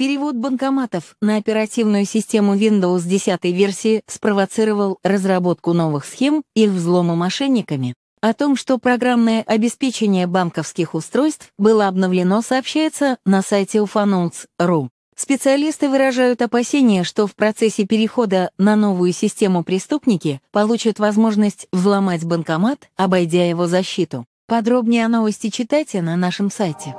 Перевод банкоматов на оперативную систему Windows 10 версии спровоцировал разработку новых схем и взлома мошенниками. О том, что программное обеспечение банковских устройств было обновлено, сообщается на сайте ufanouts.ru. Специалисты выражают опасения, что в процессе перехода на новую систему преступники получат возможность взломать банкомат, обойдя его защиту. Подробнее о новости читайте на нашем сайте.